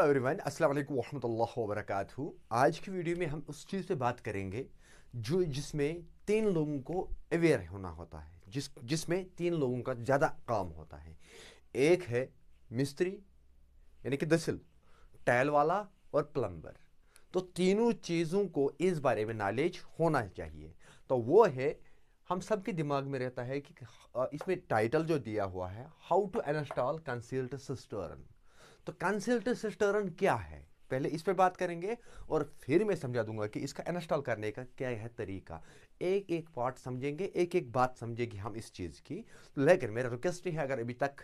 everyone अस्सलाम वालेकुम वरहमतुल्लाहि व आज की वीडियो में हम उस चीज़ पे बात करेंगे जो जिसमें तीन लोगों को अवेयर होना होता है जिस जिसमें तीन लोगों का ज़्यादा काम होता है एक है मिस्त्री यानी कि दसिल टैल वाला और प्लम्बर तो तीनों चीज़ों को इस बारे में नॉलेज होना चाहिए तो वो है हम सब के दिमाग में रहता है कि इसमें टाइटल जो दिया हुआ है how to install concealed cistern तो सिस्टर्न क्या है पहले इस पर बात करेंगे और फिर मैं समझा दूंगा कि इसका इंस्टॉल करने का क्या है तरीका एक एक पार्ट समझेंगे एक एक बात समझेंगे हम इस चीज़ की लेकिन मेरा रिक्वेस्ट है अगर अभी तक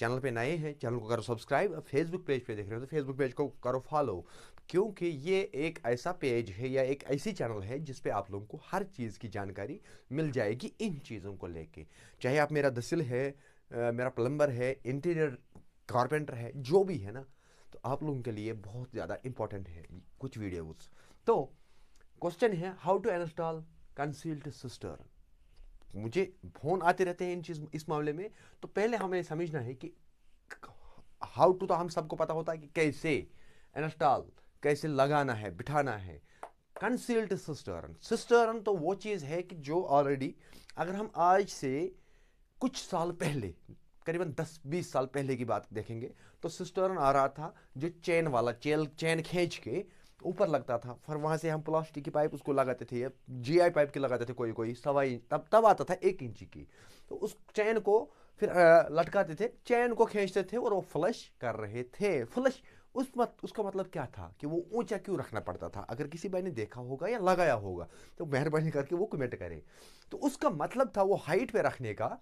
चैनल पे नए हैं चैनल को करो सब्सक्राइब फेसबुक पेज पे देख रहे हो तो फेसबुक पेज को करो फॉलो क्योंकि ये एक ऐसा पेज है या एक ऐसी चैनल है जिस पे आप लोगों को हर चीज़ की जानकारी मिल जाएगी इन चीज़ों को लेके चाहे आप मेरा दसिल है मेरा प्लम्बर है इंटीरियर कारपेंटर है जो भी है ना तो आप लोगों के लिए बहुत ज़्यादा इंपॉर्टेंट है कुछ वीडियोस तो क्वेश्चन है how to install concealed cistern मुझे फोन आते रहते हैं इन चीज इस मामले में तो पहले हमें समझना है कि हाउ टू तो हम सबको पता होता है कि कैसे इंस्टॉल कैसे लगाना है बिठाना है कंसील्ड सिस्टर्न सिस्टर्न तो वो चीज़ है कि जो ऑलरेडी अगर हम आज से कुछ साल पहले करीबन 10-20 साल पहले की बात देखेंगे तो सिस्टर्न आ रहा था जो चेन वाला चेल चेन खींच के ऊपर लगता था फिर वहाँ से हम प्लास्टिक की पाइप उसको लगाते थे या जी आई पाइप की लगाते थे कोई कोई सवाई तब तब आता था एक इंची की तो उस चैन को फिर लटकाते थे चैन को खींचते थे और वो फ्लश कर रहे थे फ्लश उस मत उसका मतलब क्या था कि वो ऊंचा क्यों रखना पड़ता था अगर किसी भाई ने देखा होगा या लगाया होगा तो मेहरबानी करके वो कमेंट करें तो उसका मतलब था वो हाइट पे रखने का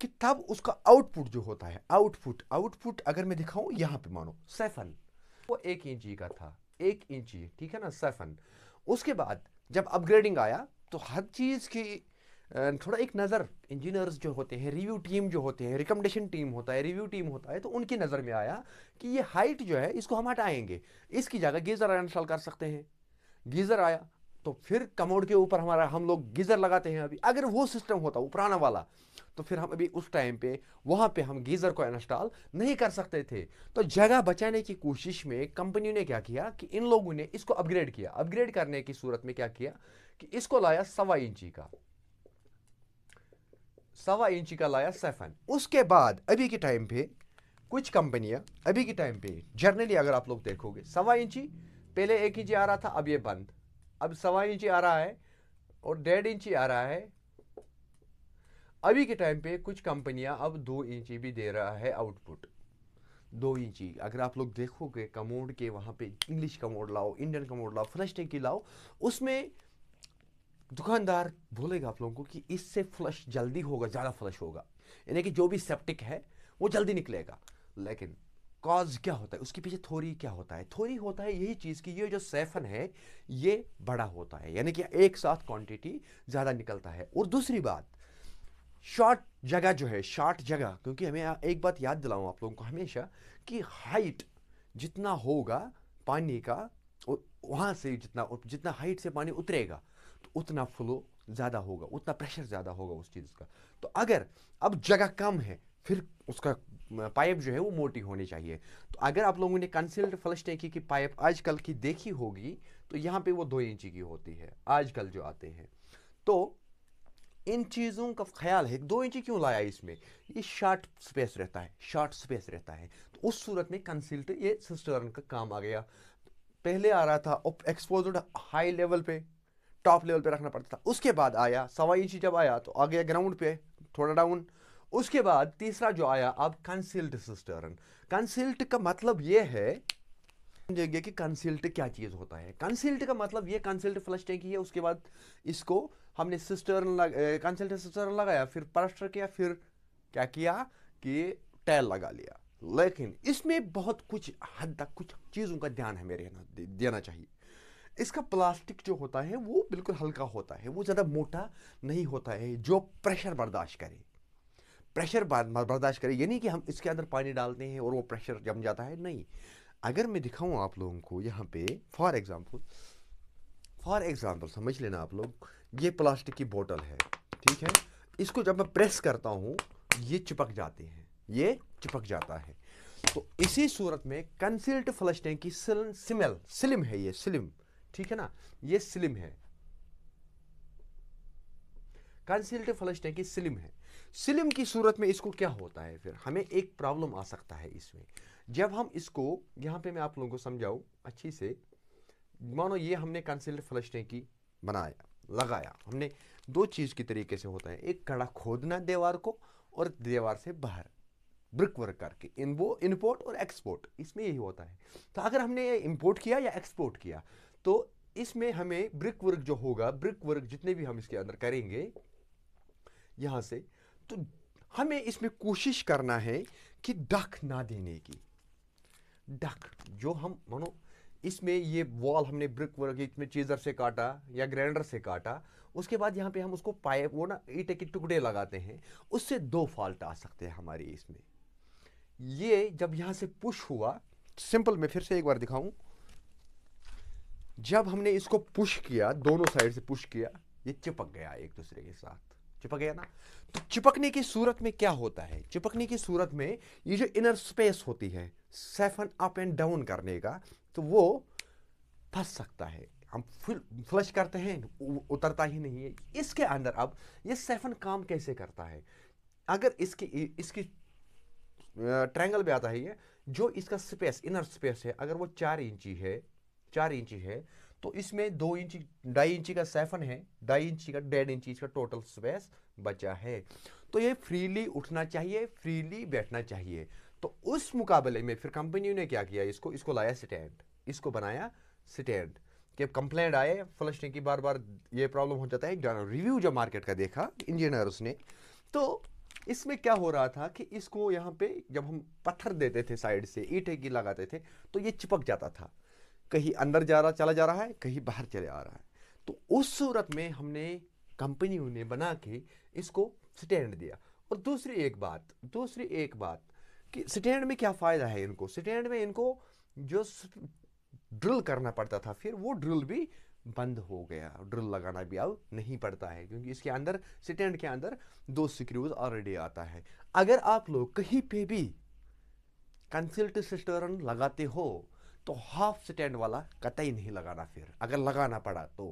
कि तब उसका आउटपुट जो होता है आउटपुट आउटपुट अगर मैं दिखाऊं यहां पे मानो सेफन वो एक इंची का था एक इंची ठीक है ना सेफन उसके बाद जब अपग्रेडिंग आया तो हर चीज़ की थोड़ा एक नज़र इंजीनियर्स जो होते हैं रिव्यू टीम जो होते हैं रिकमेंडेशन टीम होता है रिव्यू टीम होता है तो उनकी नज़र में आया कि ये हाइट जो है इसको हम हटाएंगे इसकी जगह गीज़र इंस्टॉल कर सकते हैं गीज़र आया तो फिर कमोड के ऊपर हमारा हम लोग गीज़र लगाते हैं अभी अगर वो सिस्टम होता वो पुराना वाला तो फिर हम अभी उस टाइम पे वहाँ पे हम गीज़र को इंस्टॉल नहीं कर सकते थे तो जगह बचाने की कोशिश में कंपनी ने क्या किया कि इन लोगों ने इसको अपग्रेड किया अपग्रेड करने की सूरत में क्या किया कि इसको लाया सवा इंची का सवा इंची का लाया सेफन उसके बाद अभी के टाइम पे कुछ कंपनियां अभी के टाइम पे जर्नली अगर आप लोग देखोगे सवा इंची पहले एक इंची आ रहा था अब ये बंद अब सवा इंची आ रहा है और डेढ़ इंची आ रहा है अभी के टाइम पे कुछ कंपनियां अब दो इंची भी दे रहा है आउटपुट दो इंची अगर आप लोग देखोगे कमोड के वहां पे इंग्लिश कमोड लाओ इंडियन कमोड लाओ फ्लश टैंकी लाओ उसमें दुकानदार बोलेगा आप लोगों को कि इससे फ्लश जल्दी होगा ज़्यादा फ्लश होगा यानी कि जो भी सेप्टिक है वो जल्दी निकलेगा लेकिन कॉज क्या होता है उसके पीछे थोरी क्या होता है थोरी होता है यही चीज़ कि ये जो सेफन है ये बड़ा होता है यानी कि एक साथ क्वांटिटी ज़्यादा निकलता है और दूसरी बात शॉर्ट जगह जो है शॉर्ट जगह क्योंकि हमें एक बात याद दिलाऊँ आप लोगों को हमेशा कि हाइट जितना होगा पानी का वहाँ से जितना जितना हाइट से पानी उतरेगा तो उतना फ्लो ज़्यादा होगा उतना प्रेशर ज़्यादा होगा उस चीज़ का तो अगर अब जगह कम है फिर उसका पाइप जो है वो मोटी होनी चाहिए तो अगर आप लोगों ने कंसिल्ड फ्लश टैंकी की पाइप आजकल की देखी होगी तो यहाँ पे वो दो इंची की होती है आजकल जो आते हैं तो इन चीज़ों का ख्याल है दो इंची क्यों लाया इसमें ये शार्ट स्पेस रहता है शार्ट स्पेस रहता है तो उस सूरत में कंसिल्ट ये सिस्टर्न का काम आ गया पहले आ रहा था एक्सपोज हाई लेवल पे टॉप लेवल पे रखना पड़ता था उसके बाद आया सवा इंची जब आया तो आ गया ग्राउंड पे थोड़ा डाउन उसके बाद तीसरा जो आया अब कंसिल्ट सिस्टर्न कंसिल्ट का मतलब ये है समझेंगे कि कंसिल्ट क्या चीज़ होता है कंसिल्ट का मतलब ये कंसिल्ट फ्लश ही है उसके बाद इसको हमने सिस्टर्न कंसिल्ट सिस्टर्न लगाया फिर प्लस्टर किया फिर क्या किया कि टैल लगा लिया लेकिन इसमें बहुत कुछ हद तक कुछ चीज़ों का ध्यान हमें रहना देना चाहिए इसका प्लास्टिक जो होता है वो बिल्कुल हल्का होता है वो ज़्यादा मोटा नहीं होता है जो प्रेशर बर्दाश्त करे प्रेशर बर्दाश्त करें यानी कि हम इसके अंदर पानी डालते हैं और वो प्रेशर जम जाता है नहीं अगर मैं दिखाऊं आप लोगों को यहाँ पे फॉर एग्ज़ाम्पल फॉर एग्ज़ाम्पल समझ लेना आप लोग ये प्लास्टिक की बोतल है ठीक है इसको जब मैं प्रेस करता हूँ ये चिपक जाते हैं ये चिपक जाता है तो इसी सूरत में कंसिल्ट फ्लश टैंक की सिमल स्लिम है ये स्लिम ठीक है ना ये स्लिम है कंसिल्ट फ्लश टैंक की स्लिम है सिलिम की सूरत में इसको क्या होता है फिर हमें एक प्रॉब्लम आ सकता है इसमें जब हम इसको यहाँ पे मैं आप लोगों को समझाऊँ अच्छी से मानो ये हमने कंसिलर फ्लश की बनाया लगाया हमने दो चीज़ के तरीके से होता है एक कड़ा खोदना दीवार को और दीवार से बाहर ब्रिक वर्क करके इन वो इम्पोर्ट और एक्सपोर्ट इसमें यही होता है तो अगर हमने ये इम्पोर्ट किया या एक्सपोर्ट किया तो इसमें हमें ब्रिक वर्क जो होगा ब्रिक वर्क जितने भी हम इसके अंदर करेंगे यहाँ से तो हमें इसमें कोशिश करना है कि डक ना देने की डक जो हम मानो इसमें ये वॉल हमने ब्रिक वर्क इसमें चीज़र से काटा या ग्राइंडर से काटा उसके बाद यहाँ पे हम उसको पाइप वो ना ईटे के टुकड़े लगाते हैं उससे दो फॉल्ट आ सकते हैं हमारे इसमें ये जब यहाँ से पुश हुआ सिंपल मैं फिर से एक बार दिखाऊं जब हमने इसको पुश किया दोनों साइड से पुश किया ये चिपक गया एक दूसरे के साथ चिपक गया ना तो चिपकने की सूरत में क्या होता है चिपकने की सूरत में ये जो इनर स्पेस होती है सेफन अप एंड डाउन करने का तो वो फंस सकता है हम फ्लश करते हैं उतरता ही नहीं है इसके अंदर अब ये सेफन काम कैसे करता है अगर इसके इसकी ट्रायंगल भी आता है ये जो इसका स्पेस इनर स्पेस है अगर वो चार इंची है चार इंची है तो इसमें दो इंच ढाई इंची का सेफन है ढाई इंची का डेढ़ इंची का टोटल स्पेस बचा है तो ये फ्रीली उठना चाहिए फ्रीली बैठना चाहिए तो उस मुकाबले में फिर कंपनी ने क्या किया इसको इसको लाया स्टैंड इसको बनाया स्टैंड कि कंप्लेंट आए फ्लश की बार बार ये प्रॉब्लम हो जाता है रिव्यू जब मार्केट का देखा इंजीनियर्स ने तो इसमें क्या हो रहा था कि इसको यहाँ पे जब हम पत्थर देते थे साइड से ईटे की लगाते थे तो ये चिपक जाता था कहीं अंदर जा रहा चला जा रहा है कहीं बाहर चले आ रहा है तो उस सूरत में हमने कंपनियों ने बना के इसको स्टैंड दिया और दूसरी एक बात दूसरी एक बात कि स्टैंड में क्या फ़ायदा है इनको स्टैंड में इनको जो ड्रिल करना पड़ता था फिर वो ड्रिल भी बंद हो गया ड्रिल लगाना भी अब नहीं पड़ता है क्योंकि इसके अंदर स्टैंड के अंदर दो स्क्रूज ऑलरेडी आता है अगर आप लोग कहीं पे भी कंसल्ट सिस्टर लगाते हो तो हाफ स्टैंड वाला कतई नहीं लगाना फिर अगर लगाना पड़ा तो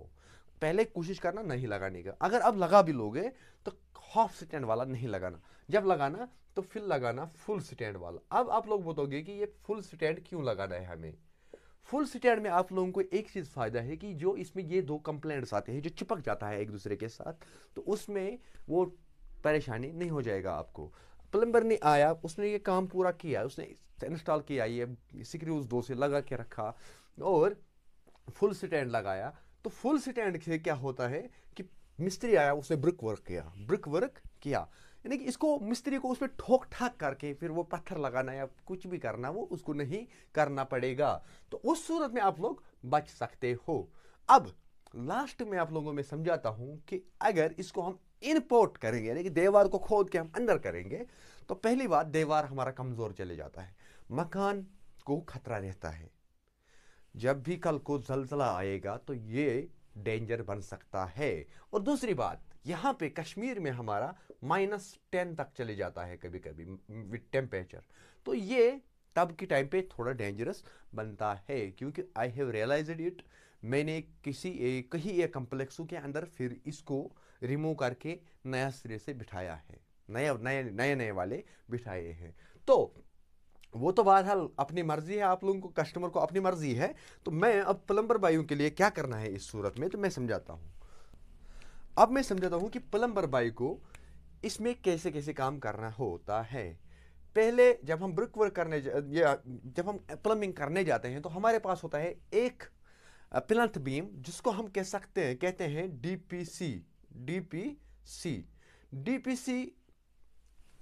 पहले कोशिश करना नहीं लगाने का अगर अब लगा भी लोगे तो हाफ स्टैंड वाला नहीं लगाना जब लगाना तो फिर लगाना फुल स्टैंड वाला अब आप लोग बोलोगे कि ये फुल स्टैंड क्यों लगाना है हमें फुल स्टैंड में आप लोगों को एक चीज़ फ़ायदा है कि जो इसमें ये दो कंप्लेंट्स आते हैं जो चिपक जाता है एक दूसरे के साथ तो उसमें वो परेशानी नहीं हो जाएगा आपको प्लम्बर ने आया उसने ये काम पूरा किया उसने इंस्टॉल किया ये सिक्रूज दो से लगा के रखा और फुल स्टैंड लगाया तो फुल स्टैंड से क्या होता है कि मिस्त्री आया उसने ब्रिक वर्क किया ब्रिक वर्क किया यानी कि इसको मिस्त्री को उसमें ठोक ठाक करके फिर वो पत्थर लगाना या कुछ भी करना वो उसको नहीं करना पड़ेगा तो उस सूरत में आप लोग बच सकते हो अब लास्ट में आप लोगों में समझाता हूं कि अगर इसको हम इनपोर्ट करेंगे यानी कि देवार को खोद के हम अंदर करेंगे तो पहली बात देवार हमारा कमज़ोर चले जाता है मकान को खतरा रहता है जब भी कल को जलजला आएगा तो ये डेंजर बन सकता है और दूसरी बात यहाँ पे कश्मीर में हमारा माइनस टेन तक चले जाता है कभी कभी विद टेम्परेचर तो ये तब के टाइम पे थोड़ा डेंजरस बनता है क्योंकि आई हैव रियलाइज इट मैंने किसी कहीं एक कम्प्लेक्सों के अंदर फिर इसको रिमूव करके नया सिरे से बिठाया है नया नए नए नए वाले बिठाए हैं तो वो तो बहरहाल अपनी मर्जी है आप लोगों को कस्टमर को अपनी मर्जी है तो मैं अब प्लम्बर बायू के लिए क्या करना है इस सूरत में तो मैं समझाता हूँ अब मैं समझाता हूँ कि प्लम्बर बाई को इसमें कैसे कैसे काम करना होता है पहले जब हम ब्रिक वर्क करने या जब हम प्लम्बिंग करने जाते हैं तो हमारे पास होता है एक प्लंथ बीम जिसको हम कह सकते हैं कहते हैं डीपीसी डीपीसी डीपीसी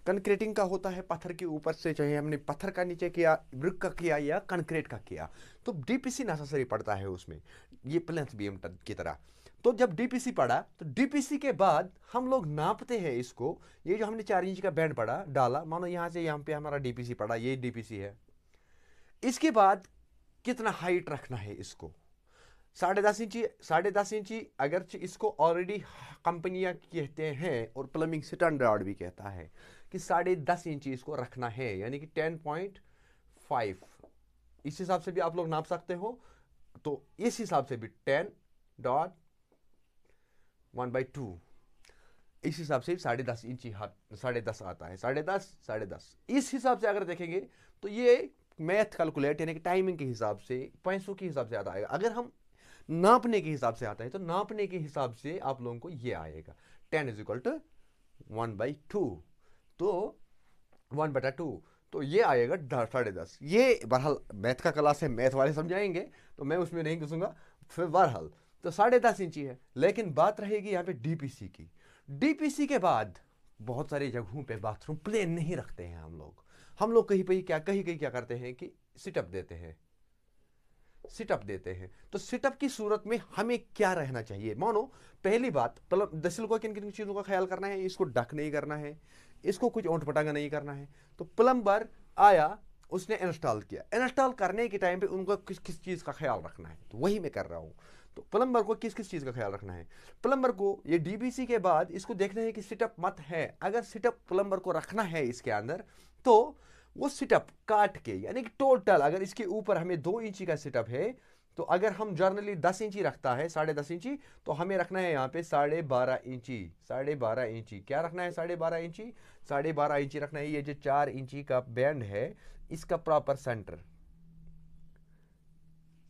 कंक्रीटिंग का होता है पत्थर के ऊपर से चाहे हमने पत्थर का नीचे किया ब्रिक का किया या कंक्रीट का किया तो डीपीसी नेसेसरी पड़ता है उसमें ये प्लेंथ बीम की तरह तो जब डीपीसी पड़ा तो डीपीसी के बाद हम लोग नापते हैं इसको ये जो हमने चार इंच का बैंड पड़ा डाला मानो यहाँ से यहाँ पे हमारा डीपीसी पड़ा ये डीपीसी है इसके बाद कितना हाइट रखना है इसको साढ़े दस इंची साढ़े दस इंची अगरचे इसको ऑलरेडी कंपनियां कहते हैं और प्लम्बिंग स्टैंडर्ड भी कहता है कि साढ़े दस इंची इसको रखना है यानी कि टेन पॉइंट फाइव इस हिसाब से भी आप लोग नाप सकते हो तो इस हिसाब से भी ten dot one by two इस हिसाब से साढ़े दस इंची साढ़े दस आता है साढ़े दस साढ़े दस इस हिसाब से अगर देखेंगे तो ये मैथ कैलकुलेट यानी कि टाइमिंग के हिसाब से पैसों के हिसाब से आता है अगर हम नापने के हिसाब से आता है तो नापने के हिसाब से आप लोगों को ये आएगा ten is equal to one by two तो वन बटा टू तो ये आएगा साढ़े दस ये बहरहाल मैथ का क्लास है मैथ वाले समझाएंगे तो मैं उसमें नहीं घुसूंगा फिर बहरहाल तो साढ़े दस इंची है लेकिन बात रहेगी यहाँ पे डीपीसी की डीपीसी के बाद बहुत सारी जगहों पे बाथरूम प्लेन नहीं रखते हैं हम लोग हम लोग कहीं पर क्या कहीं कहीं क्या करते हैं कि सिटअप देते हैं सिटअप देते हैं तो सिटअप की सूरत में हमें क्या रहना चाहिए मानो पहली बात मतलब दसिल को किन किन चीज़ों का ख्याल करना है इसको डक नहीं करना है इसको कुछ ओंट पटांगा नहीं करना है तो प्लम्बर आया उसने इंस्टॉल किया इंस्टॉल करने के टाइम पे उनको किस किस चीज़ का ख्याल रखना है तो वही मैं कर रहा हूँ तो प्लम्बर को किस किस चीज़ का ख्याल रखना है प्लम्बर को ये डीबीसी के बाद इसको देखना है कि सिटअप मत है अगर सिटअप प्लम्बर को रखना है इसके अंदर तो वो सिटअप काट के यानी कि टोटल अगर इसके ऊपर हमें दो इंची का सिटअप है तो अगर हम जर्नली दस इंची रखता है साढ़े दस इंची तो हमें रखना है यहाँ पे साढ़े बारह इंची साढ़े बारह इंची क्या रखना है साढ़े बारह इंची साढ़े बारह इंची रखना है ये जो चार इंची का बैंड है इसका प्रॉपर सेंटर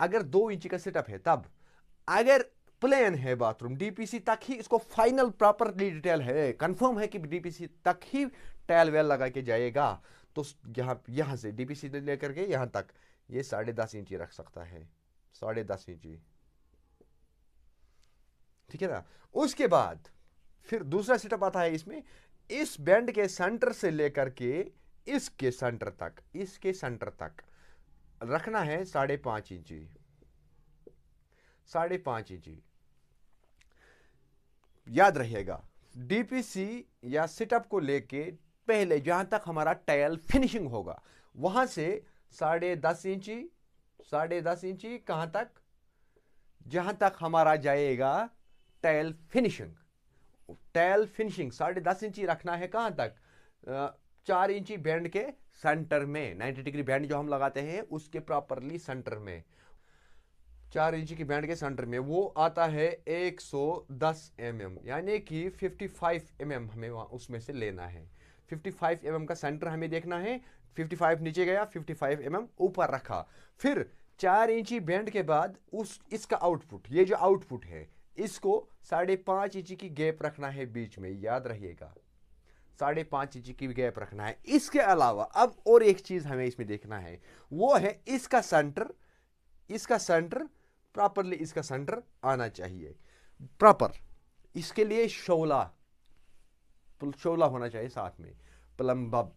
अगर दो इंची का सेटअप है तब अगर प्लेन है बाथरूम डीपीसी तक ही इसको फाइनल प्रॉपरली डिटेल है कंफर्म है कि डीपीसी तक ही टैल वेल लगा के जाएगा तो यहाँ यहाँ से डी पी से लेकर के यहाँ तक ये साढ़े दस इंची रख सकता है साढ़े दस इंची ठीक है ना उसके बाद फिर दूसरा सेटअप आता है इसमें इस बैंड के सेंटर से लेकर के इसके सेंटर तक इसके सेंटर तक रखना है साढ़े पांच इंची साढ़े पांच इंची याद रहिएगा डीपीसी या सेटअप को लेके पहले जहाँ तक हमारा टायल फिनिशिंग होगा वहाँ से साढ़े दस इंची साढ़े दस इंची कहाँ तक जहाँ तक हमारा जाएगा टायल फिनिशिंग टायल फिनिशिंग साढ़े दस इंची रखना है कहाँ तक चार इंची बैंड के सेंटर में 90 डिग्री बैंड जो हम लगाते हैं उसके प्रॉपरली सेंटर में चार इंची की बैंड के सेंटर में वो आता है 110 सौ mm यानी कि 55 फाइव mm हमें उसमें से लेना है 55 एमएम का सेंटर हमें देखना है 55 नीचे गया 55 एमएम ऊपर रखा फिर चार इंची बैंड के बाद उस इसका आउटपुट ये जो आउटपुट है इसको साढ़े पाँच इंची की गैप रखना है बीच में याद रहिएगा साढ़े पाँच इंची की गैप रखना है इसके अलावा अब और एक चीज़ हमें इसमें देखना है वो है इसका सेंटर इसका सेंटर प्रॉपरली इसका सेंटर आना चाहिए प्रॉपर इसके लिए शोला शोला होना चाहिए साथ में प्लम्बब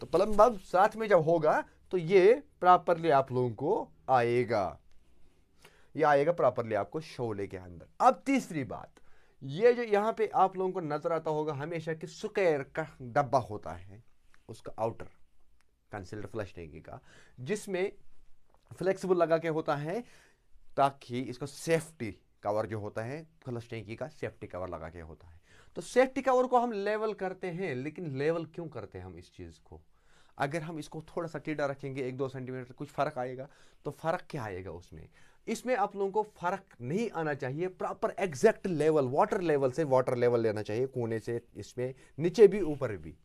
तो प्लम्बब साथ में जब होगा तो ये प्रॉपरली आप लोगों को आएगा ये आएगा प्रॉपरली आपको शोले के अंदर अब तीसरी बात ये जो यहाँ पे आप लोगों को नजर आता होगा हमेशा कि सुकैर का डब्बा होता है उसका आउटर कंसिलर फ्लश टैंकी का जिसमें फ्लेक्सिबल लगा के होता है ताकि इसका सेफ्टी कवर जो होता है फ्लश टैंकी का सेफ्टी कवर लगा के होता है तो सेफ्टी कवर को हम लेवल करते हैं लेकिन लेवल क्यों करते हैं हम इस चीज़ को अगर हम इसको थोड़ा सा टीडा रखेंगे एक दो सेंटीमीटर कुछ फ़र्क आएगा तो फ़र्क क्या आएगा उसमें इसमें आप लोगों को फ़र्क नहीं आना चाहिए proper exact level water level से वाटर लेवल लेना चाहिए कोने से इसमें नीचे भी ऊपर भी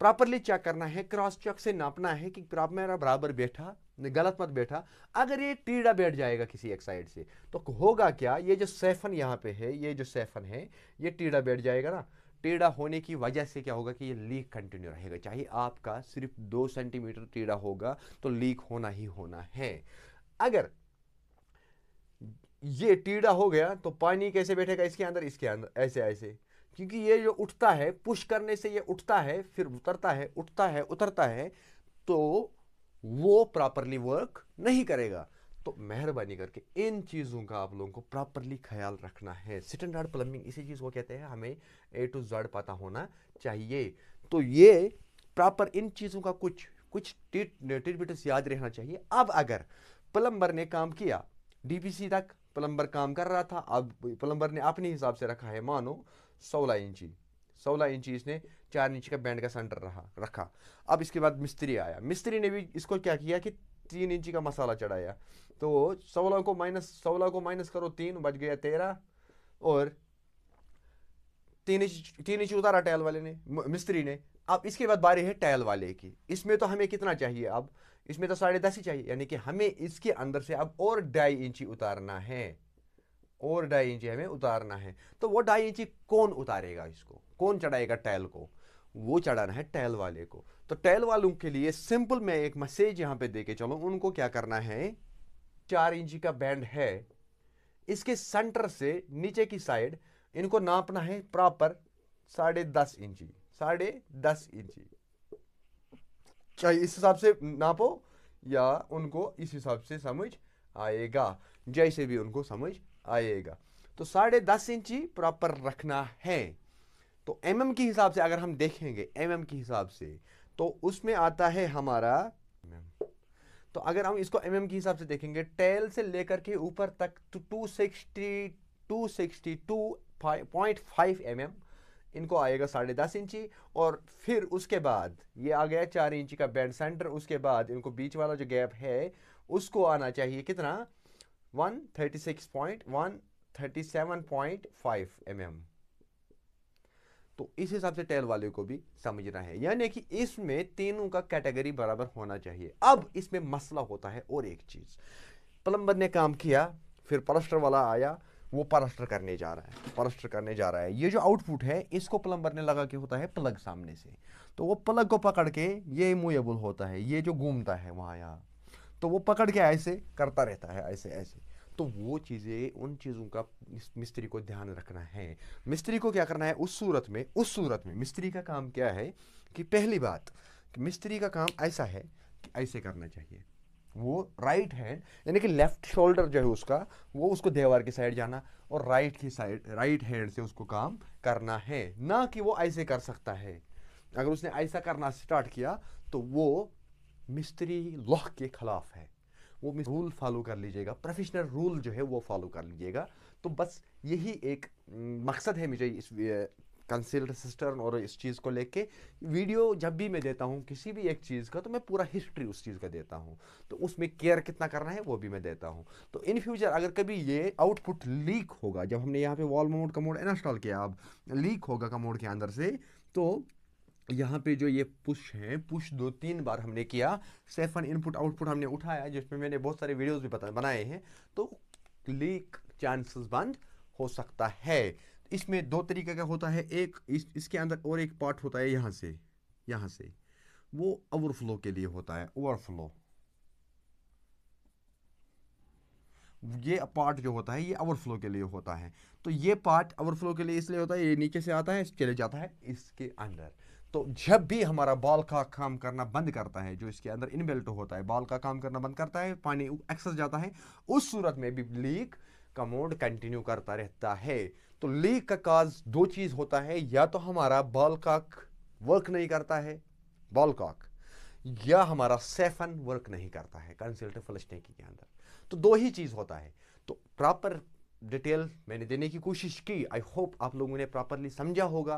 प्रॉपरली चेक करना है क्रॉस चेक से नापना है कि मेरा बराबर बैठा गलत मत बैठा अगर ये टीढ़ा बैठ जाएगा किसी एक साइड से तो होगा क्या ये जो सेफन यहाँ पे है ये जो सेफन है ये टीढ़ा बैठ जाएगा ना टीढ़ा होने की वजह से क्या होगा कि ये लीक कंटिन्यू रहेगा चाहे आपका सिर्फ दो सेंटीमीटर टीढ़ा होगा तो लीक होना ही होना है अगर ये टीढ़ा हो गया तो पानी कैसे बैठेगा इसके अंदर इसके अंदर ऐसे ऐसे क्योंकि ये जो उठता है पुश करने से ये उठता है फिर उतरता है उठता है उतरता है तो वो प्रॉपरली वर्क नहीं करेगा तो मेहरबानी करके इन चीज़ों का आप लोगों को प्रॉपरली ख्याल रखना है सिट प्लम्बिंग इसी चीज़ को कहते हैं हमें ए टू जेड पता होना चाहिए तो ये प्रॉपर इन चीज़ों का कुछ कुछ टिट टिटबिटस याद रहना चाहिए अब अगर प्लम्बर ने काम किया डीपीसी तक प्लम्बर काम कर रहा था अब प्लम्बर ने अपने हिसाब से रखा है मानो सोलह इंची सोलह इंची इसने चार इंच का बैंड का सेंटर रहा रखा अब इसके बाद मिस्त्री आया मिस्त्री ने भी इसको क्या किया कि तीन इंची का मसाला चढ़ाया तो सोलह को माइनस सोलह को माइनस करो तीन बच गया तेरह और तीन इंच तीन इंच उतारा टैल वाले ने मिस्त्री ने अब इसके बाद बारी है टैल वाले की इसमें तो हमें कितना चाहिए अब इसमें तो साढ़े दस ही चाहिए यानी कि हमें इसके अंदर से अब और ढाई इंची उतारना है और ढाई इंची हमें उतारना है तो वो ढाई इंची कौन उतारेगा इसको कौन चढ़ाएगा टैल को वो चढ़ाना है टैल वाले को तो टैल वालों के लिए सिंपल मैं एक मैसेज यहाँ पे दे के चलो उनको क्या करना है चार इंची का बैंड है इसके सेंटर से नीचे की साइड इनको नापना है प्रॉपर साढ़े दस इंची साढ़े दस इंची चाहे इस हिसाब से नापो या उनको इस हिसाब से समझ आएगा जैसे भी उनको समझ आएगा तो साढ़े दस इंची प्रॉपर रखना है तो एम एम के हिसाब से अगर हम देखेंगे एम एम के हिसाब से तो उसमें आता है हमारा तो अगर हम इसको एम एम के हिसाब से देखेंगे टेल से लेकर के ऊपर तक तो two sixty two sixty two point five M M इनको आएगा साढ़े दस इंची और फिर उसके बाद ये आ गया चार इंची का बैंड सेंटर उसके बाद इनको बीच वाला जो गैप है उसको आना चाहिए कितना 136.137.5 mm तो इस हिसाब से टेल वाले को भी समझना है यानी कि इसमें तीनों का कैटेगरी बराबर होना चाहिए अब इसमें मसला होता है और एक चीज़ प्लम्बर ने काम किया फिर पलस्टर वाला आया वो पलस्टर करने जा रहा है पलस्टर करने जा रहा है ये जो आउटपुट है इसको प्लम्बर ने लगा के होता है प्लग सामने से तो वो प्लग को पकड़ के ये मुएबुल होता है ये जो घूमता है वहाँ यहाँ तो वो पकड़ के ऐसे करता रहता है ऐसे ऐसे तो वो चीज़ें उन चीज़ों का मिस्त्री को ध्यान रखना है मिस्त्री को क्या करना है उस सूरत में उस सूरत में मिस्त्री का काम क्या है कि पहली बात कि मिस्त्री का काम ऐसा है कि ऐसे करना चाहिए वो राइट हैंड यानी कि लेफ्ट शोल्डर जो है उसका वो उसको देवार की साइड जाना और राइट की साइड राइट हैंड से उसको काम करना है ना कि वो ऐसे कर सकता है अगर उसने ऐसा करना स्टार्ट किया तो वो मिस्त्री लॉ के खिलाफ है वो रूल फॉलो कर लीजिएगा प्रोफेशनल रूल जो है वो फॉलो कर लीजिएगा तो बस यही एक मकसद है मुझे इस कंसिल्ड सिस्टर और इस चीज़ को लेके वीडियो जब भी मैं देता हूँ किसी भी एक चीज़ का तो मैं पूरा हिस्ट्री उस चीज़ का देता हूँ तो उसमें केयर कितना करना है वो भी मैं देता हूँ तो इन फ्यूचर अगर कभी ये आउटपुट लीक होगा जब हमने यहाँ पे वॉल मोड का मोड इंस्टॉल किया अब लीक होगा का मोड के अंदर से तो यहाँ पे जो ये पुश है पुश दो तीन बार हमने किया सेफन इनपुट आउटपुट हमने उठाया जिसमें मैंने बहुत सारे वीडियोस भी बता बनाए हैं तो लीक चांसेस बंद हो सकता है इसमें दो तरीके का होता है एक इस, इसके अंदर और एक पार्ट होता है यहाँ से यहाँ से वो ओवरफ्लो के लिए होता है ओवरफ्लो ये पार्ट जो होता है ये ओवरफ्लो के लिए होता है तो ये पार्ट ओवरफ्लो के लिए इसलिए होता है ये नीचे से आता है चले जाता है इसके अंदर तो जब भी हमारा बॉल का काम करना बंद करता है जो इसके अंदर इनबिल्ट होता है बॉल का काम करना बंद करता है पानी एक्सेस जाता है उस सूरत में भी लीक का मोड कंटिन्यू करता रहता है तो लीक का काज दो चीज़ होता है या तो हमारा बॉल काक वर्क नहीं करता है बॉल काक या हमारा सेफन वर्क नहीं करता है कंसल्ट फ्लशने के अंदर तो दो ही चीज़ होता है तो प्रॉपर डिटेल मैंने देने की कोशिश की आई होप आप लोगों ने प्रॉपरली समझा होगा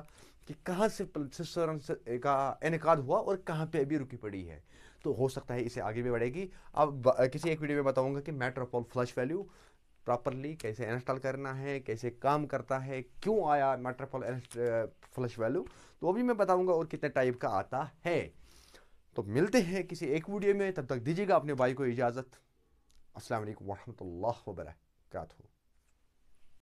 कि कहाँ से सिस्टर का इनका हुआ और कहाँ पे अभी रुकी पड़ी है तो हो सकता है इसे आगे भी बढ़ेगी अब किसी एक वीडियो में बताऊंगा कि matter of all flush valve properly कैसे इंस्टॉल करना है कैसे काम करता है क्यों आया matter of all flush valve तो वो भी मैं बताऊँगा और कितने टाइप का आता है तो मिलते हैं किसी एक वीडियो में तब तक दीजिएगा अपने भाई को इजाज़त असल वरहमल वर्का